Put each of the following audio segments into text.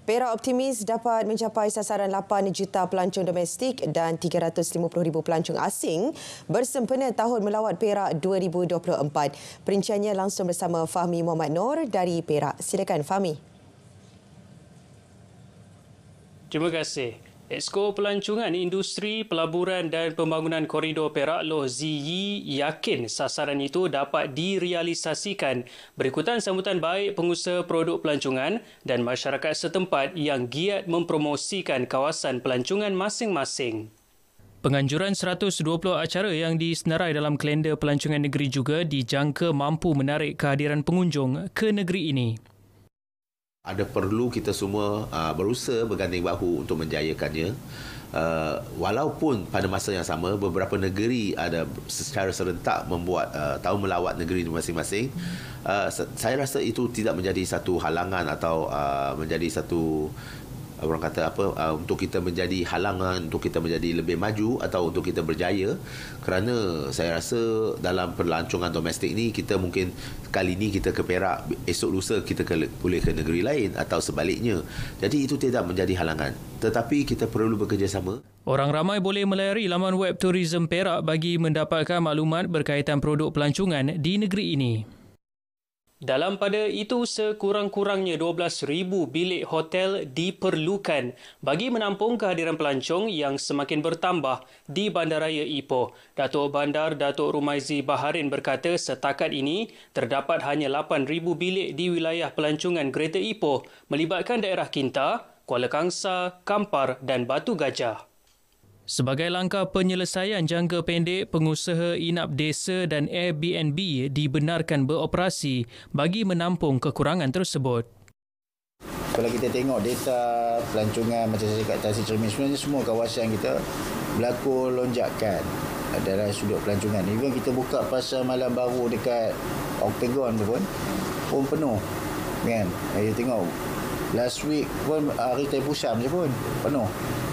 Perak optimis dapat mencapai sasaran 8 juta pelancong domestik dan 350,000 pelancong asing bersempena tahun melawat Perak 2024. Perinciannya langsung bersama Fahmi Muhammad Nor dari Perak. Silakan Fahmi. Terima kasih. Esko Pelancongan Industri Pelaburan dan Pembangunan Koridor Perak Loh Ziyi yakin sasaran itu dapat direalisasikan berikutan sambutan baik pengusaha produk pelancongan dan masyarakat setempat yang giat mempromosikan kawasan pelancongan masing-masing. Penganjuran 120 acara yang disenarai dalam kalender pelancongan negeri juga dijangka mampu menarik kehadiran pengunjung ke negeri ini ada perlu kita semua uh, berusaha berganding bahu untuk menjayakannya uh, walaupun pada masa yang sama beberapa negeri ada secara serentak membuat uh, tahun melawat negeri masing-masing uh, saya rasa itu tidak menjadi satu halangan atau uh, menjadi satu orang kata apa uh, untuk kita menjadi halangan untuk kita menjadi lebih maju atau untuk kita berjaya kerana saya rasa dalam perlancongan domestik ni kita mungkin kali ni kita ke Perak esok lusa kita ke, boleh ke negeri lain atau sebaliknya jadi itu tidak menjadi halangan tetapi kita perlu bekerjasama Orang ramai boleh melayari laman web Tourism Perak bagi mendapatkan maklumat berkaitan produk pelancongan di negeri ini. Dalam pada itu, sekurang-kurangnya 12,000 bilik hotel diperlukan bagi menampung kehadiran pelancong yang semakin bertambah di bandaraya Ipoh. Datuk Bandar Datuk Rumaizi Baharin berkata setakat ini terdapat hanya 8,000 bilik di wilayah pelancongan Greater Ipoh melibatkan daerah Kinta, Kuala Kangsar, Kampar dan Batu Gajah. Sebagai langkah penyelesaian jangka pendek, pengusaha inap desa dan Airbnb dibenarkan beroperasi bagi menampung kekurangan tersebut. Kalau kita tengok data pelancongan macam saya cakap tadi cermin sebenarnya semua kawasan kita berlaku lonjakan dalam sudut pelancongan. Even kita buka pasar malam baru dekat Octagon tu pun pun penuh. Kan? Saya tengok last week pun hari ah, uh, pusam je pun penuh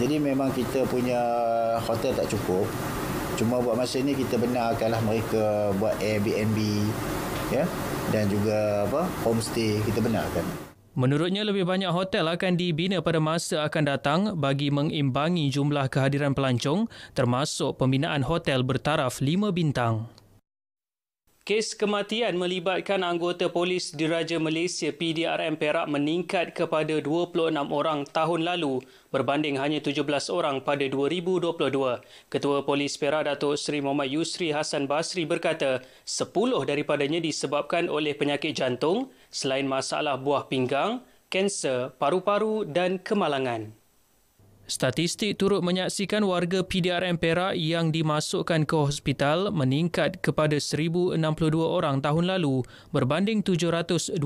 jadi memang kita punya hotel tak cukup cuma buat masa ini kita benarkanlah mereka buat Airbnb ya dan juga apa homestay kita benarkan Menurutnya lebih banyak hotel akan dibina pada masa akan datang bagi mengimbangi jumlah kehadiran pelancong termasuk pembinaan hotel bertaraf 5 bintang. Kes kematian melibatkan anggota polis diraja Malaysia PDRM Perak meningkat kepada 26 orang tahun lalu berbanding hanya 17 orang pada 2022. Ketua Polis Perak Datuk Seri Muhammad Yusri Hasan Basri berkata, 10 daripadanya disebabkan oleh penyakit jantung selain masalah buah pinggang, kanser, paru-paru dan kemalangan. Statistik turut menyaksikan warga PDRM Perak yang dimasukkan ke hospital meningkat kepada 1062 orang tahun lalu berbanding 724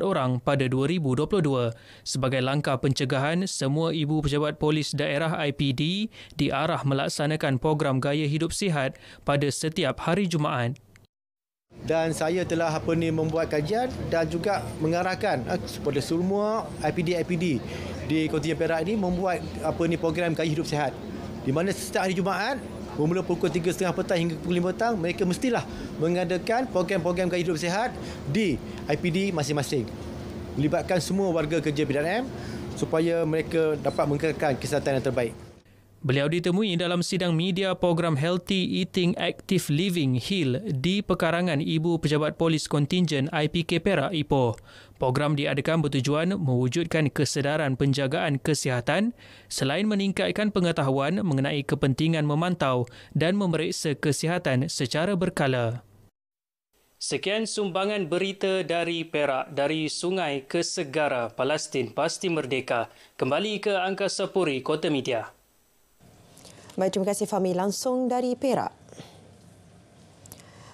orang pada 2022. Sebagai langkah pencegahan, semua ibu pejabat polis daerah IPD diarah melaksanakan program gaya hidup sihat pada setiap hari Jumaat dan saya telah apa ni membuat kajian dan juga mengarahkan eh, kepada semua IPD IPD di Kota Jaya Perak ini membuat apa ni program gaya hidup sehat di mana setiap hari Jumaat bermula pukul 3.30 petang hingga pukul 5 petang mereka mestilah mengadakan program-program gaya hidup sehat di IPD masing-masing melibatkan semua warga kerja PDRM supaya mereka dapat mengekalkan kesihatan yang terbaik Beliau ditemui dalam sidang media program Healthy Eating Active Living Hill di pekarangan Ibu Pejabat Polis Kontingen IPK Perak Ipoh. Program diadakan bertujuan mewujudkan kesedaran penjagaan kesihatan selain meningkatkan pengetahuan mengenai kepentingan memantau dan memeriksa kesihatan secara berkala. Sekian sumbangan berita dari Perak dari Sungai ke Segara Palestin Pasti Merdeka. Kembali ke Angkasa Puri Kota Media. Baik, terima kasih Fahmi. Langsung dari Perak.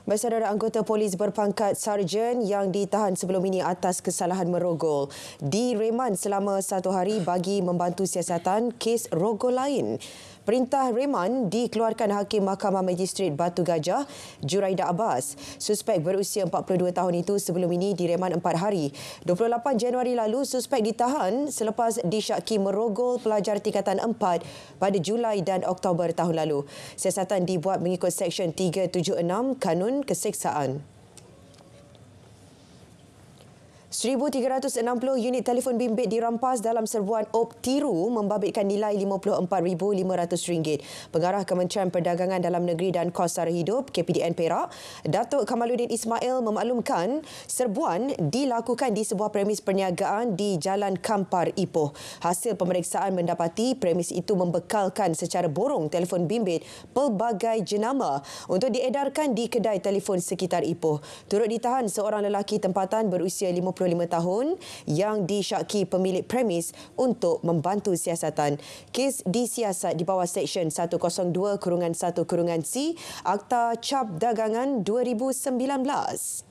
Bersaudara anggota polis berpangkat sarjan yang ditahan sebelum ini atas kesalahan merogol di selama satu hari bagi membantu siasatan kes rogol lain. Perintah reman dikeluarkan Hakim Mahkamah Magistrat Batu Gajah, Juraida Abbas. Suspek berusia 42 tahun itu sebelum ini direman 4 hari. 28 Januari lalu, suspek ditahan selepas disyaki merogol pelajar tingkatan 4 pada Julai dan Oktober tahun lalu. Siasatan dibuat mengikut Seksyen 376 Kanun Keseksaan. 1,360 unit telefon bimbit dirampas dalam serbuan Optiru membabitkan nilai RM54,500. Pengarah Kementerian Perdagangan Dalam Negeri dan Kos Sara Hidup, KPDN Perak, Datuk Kamaluddin Ismail memaklumkan serbuan dilakukan di sebuah premis perniagaan di Jalan Kampar, Ipoh. Hasil pemeriksaan mendapati premis itu membekalkan secara borong telefon bimbit pelbagai jenama untuk diedarkan di kedai telefon sekitar Ipoh. Turut ditahan seorang lelaki tempatan berusia 50 55 tahun yang disyaki pemilik premis untuk membantu siasatan. Kes disiasat di bawah Seksyen 102-1-C Akta Cap Dagangan 2019.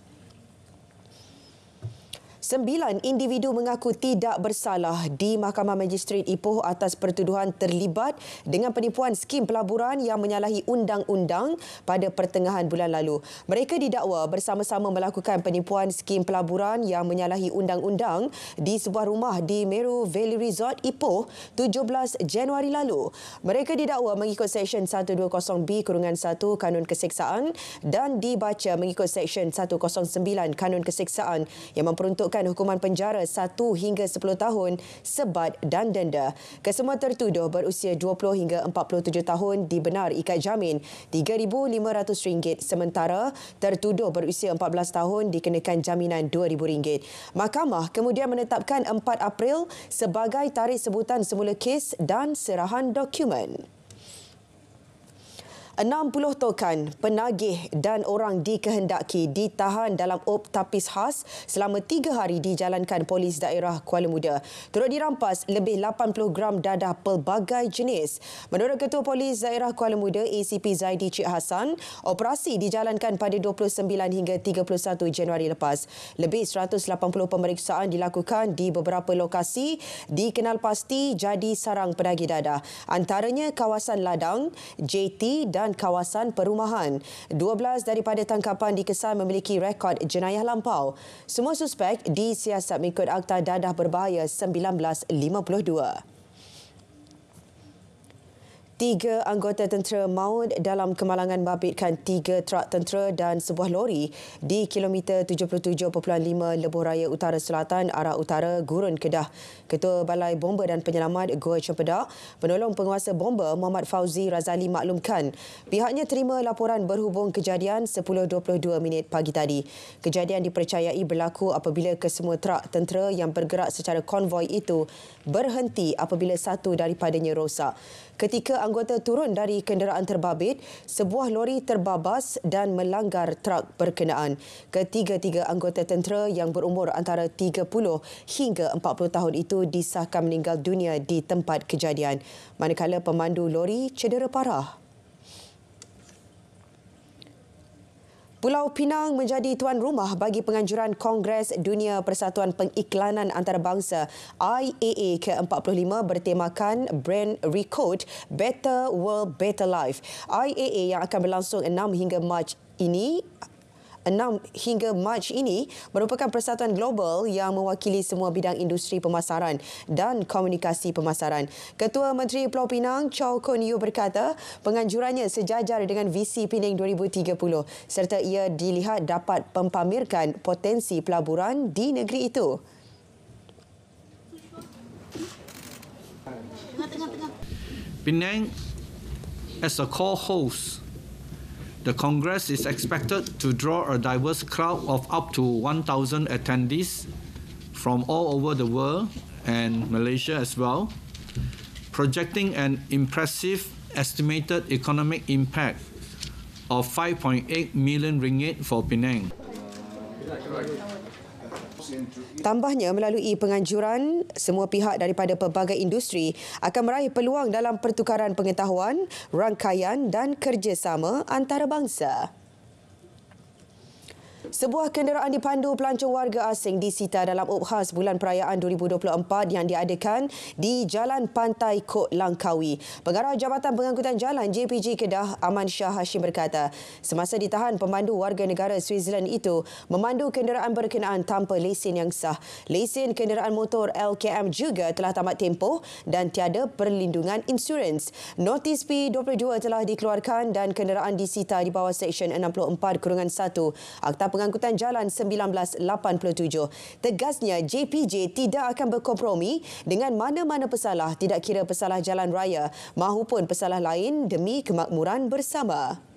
Sembilan individu mengaku tidak bersalah di Mahkamah Magistrat Ipoh atas pertuduhan terlibat dengan penipuan skim pelaburan yang menyalahi undang-undang pada pertengahan bulan lalu. Mereka didakwa bersama-sama melakukan penipuan skim pelaburan yang menyalahi undang-undang di sebuah rumah di Meru Valley Resort Ipoh 17 Januari lalu. Mereka didakwa mengikut Seksyen 120B-1 Kanun Keseksaan dan dibaca mengikut Seksyen 109 Kanun Keseksaan yang memperuntukkan dikenakan hukuman penjara 1 hingga 10 tahun sebat dan denda. Kesemua tertuduh berusia 20 hingga 47 tahun dibenar ikat jamin RM3,500 sementara tertuduh berusia 14 tahun dikenakan jaminan RM2,000. Mahkamah kemudian menetapkan 4 April sebagai tarikh sebutan semula kes dan serahan dokumen. 60 tokan penagih dan orang dikehendaki ditahan dalam op tapis khas selama tiga hari dijalankan polis daerah Kuala Muda. Turut dirampas lebih 80 gram dadah pelbagai jenis. Menurut Ketua Polis Daerah Kuala Muda ACP Zaidi Cik Hassan, operasi dijalankan pada 29 hingga 31 Januari lepas. Lebih 180 pemeriksaan dilakukan di beberapa lokasi dikenal pasti jadi sarang penagih dadah. Antaranya kawasan ladang, JT dan dan kawasan perumahan. 12 daripada tangkapan dikesan memiliki rekod jenayah lampau. Semua suspek disiasat mengikut Akta Dadah Berbahaya 1952. Tiga anggota tentera maut dalam kemalangan mabitkan tiga trak tentera dan sebuah lori di kilometer 77.5 Lebuh Raya Utara Selatan arah utara Gurun Kedah. Ketua Balai Bomba dan Penyelamat Gua Cempedak, Penolong Penguasa Bomba Muhammad Fauzi Razali maklumkan pihaknya terima laporan berhubung kejadian 10.22 minit pagi tadi. Kejadian dipercayai berlaku apabila kesemua trak tentera yang bergerak secara konvoi itu berhenti apabila satu daripadanya rosak. Ketika anggota turun dari kenderaan terbabit, sebuah lori terbabas dan melanggar trak berkenaan. Ketiga-tiga anggota tentera yang berumur antara 30 hingga 40 tahun itu disahkan meninggal dunia di tempat kejadian, manakala pemandu lori cedera parah. Pulau Pinang menjadi tuan rumah bagi penganjuran Kongres Dunia Persatuan Pengiklanan Antarabangsa IAA ke-45 bertemakan Brand Recode Better World Better Life. IAA yang akan berlangsung 6 hingga Mac ini 6 hingga Mac ini merupakan persatuan global yang mewakili semua bidang industri pemasaran dan komunikasi pemasaran. Ketua Menteri Pulau Pinang Chow Kon Yew berkata penganjurannya sejajar dengan visi Pinang 2030 serta ia dilihat dapat mempamerkan potensi pelaburan di negeri itu. Tengah, Penang as a co-host the Congress is expected to draw a diverse crowd of up to 1,000 attendees from all over the world and Malaysia as well, projecting an impressive estimated economic impact of 5.8 million ringgit for Penang. Tambahnya, melalui penganjuran, semua pihak daripada pelbagai industri akan meraih peluang dalam pertukaran pengetahuan, rangkaian dan kerjasama antarabangsa. Sebuah kenderaan dipandu pelancong warga asing disita dalam Uphas bulan perayaan 2024 yang diadakan di Jalan Pantai Kot Langkawi. Pengarah Jabatan Pengangkutan Jalan JPG Kedah Aman Shah Hashim berkata, semasa ditahan pemandu warga negara Switzerland itu memandu kenderaan berkenaan tanpa lesen yang sah. Lesen kenderaan motor LKM juga telah tamat tempoh dan tiada perlindungan insurans. Notis P22 telah dikeluarkan dan kenderaan disita di bawah Seksyen 64 Kurungan 1 Akta pengangkutan jalan 1987. Tegasnya JPJ tidak akan berkompromi dengan mana-mana pesalah tidak kira pesalah jalan raya maupun pesalah lain demi kemakmuran bersama.